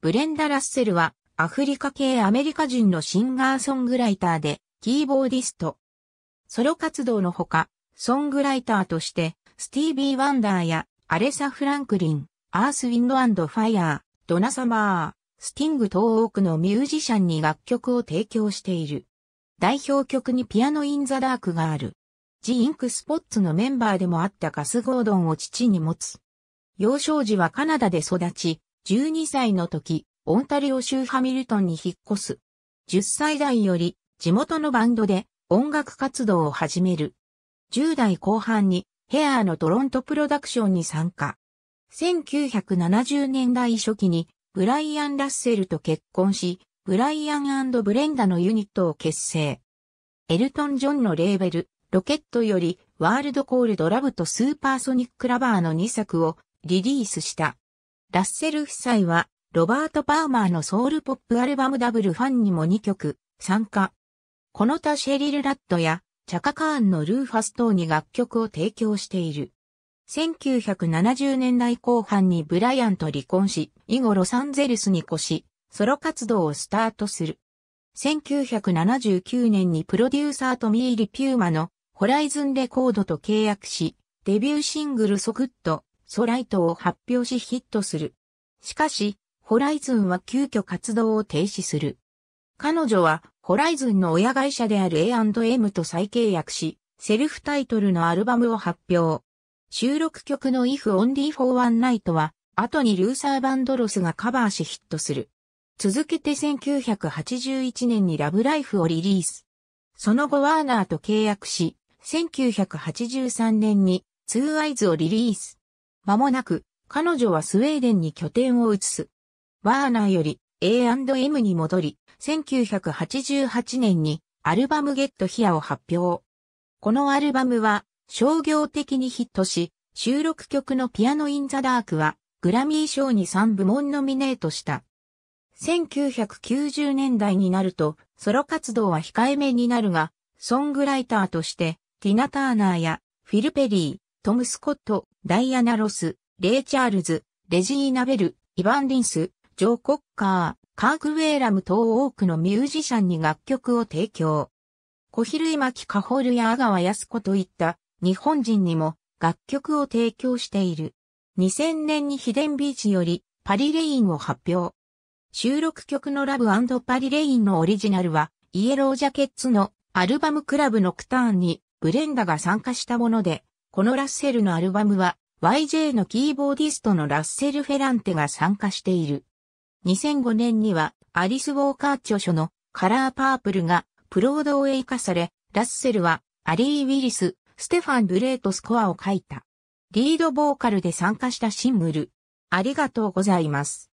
ブレンダ・ラッセルはアフリカ系アメリカ人のシンガーソングライターでキーボーディスト。ソロ活動のほか、ソングライターとしてスティービー・ワンダーやアレサ・フランクリン、アース・ウィンド・アンド・ファイアー、ドナ・サマー、スティング等多くのミュージシャンに楽曲を提供している。代表曲にピアノ・イン・ザ・ダークがある。ジ・インク・スポッツのメンバーでもあったガス・ゴードンを父に持つ。幼少時はカナダで育ち、12歳の時、オンタリオ州ハミルトンに引っ越す。10歳代より地元のバンドで音楽活動を始める。10代後半にヘアーのトロントプロダクションに参加。1970年代初期にブライアン・ラッセルと結婚し、ブライアンブレンダのユニットを結成。エルトン・ジョンのレーベル、ロケットよりワールドコールドラブとスーパーソニックラバーの2作をリリースした。ラッセル夫妻は、ロバート・パーマーのソウルポップアルバムダブルファンにも2曲、参加。この他シェリル・ラットや、チャカ・カーンのルーファス等に楽曲を提供している。1970年代後半にブライアンと離婚し、以後ロサンゼルスに越し、ソロ活動をスタートする。1979年にプロデューサートミーリ・ピューマのホライズンレコードと契約し、デビューシングルソクッとソライトを発表しヒットする。しかし、ホライズンは急遽活動を停止する。彼女は、ホライズンの親会社である A&M と再契約し、セルフタイトルのアルバムを発表。収録曲の If Only for One Night は、後にルーサー・バンドロスがカバーしヒットする。続けて1981年にラブライフをリリース。その後ワーナーと契約し、1983年にツーア Eyes をリリース。間もなく、彼女はスウェーデンに拠点を移す。ワーナーより A&M に戻り、1988年にアルバムゲットヒアを発表。このアルバムは商業的にヒットし、収録曲のピアノインザダークはグラミー賞に3部門ノミネートした。1990年代になるとソロ活動は控えめになるが、ソングライターとしてティナ・ターナーやフィル・ペリー、トム・スコット、ダイアナ・ロス、レイ・チャールズ、レジーナ・ベル、イヴァン・リンス、ジョー・コッカー、カーク・ウェーラム等多くのミュージシャンに楽曲を提供。小比類巻カホルや阿川康子といった日本人にも楽曲を提供している。2000年にヒデンビーチよりパリレインを発表。収録曲のラブパリレインのオリジナルはイエロージャケッツのアルバムクラブノクターンにブレンダが参加したものでこのラッセルのアルバムは YJ のキーボーディストのラッセル・フェランテが参加している。2005年にはアリス・ウォーカー著書のカラーパープルがプロードウェイ化され、ラッセルはアリー・ウィリス、ステファン・ブレートスコアを書いた。リードボーカルで参加したシングル。ありがとうございます。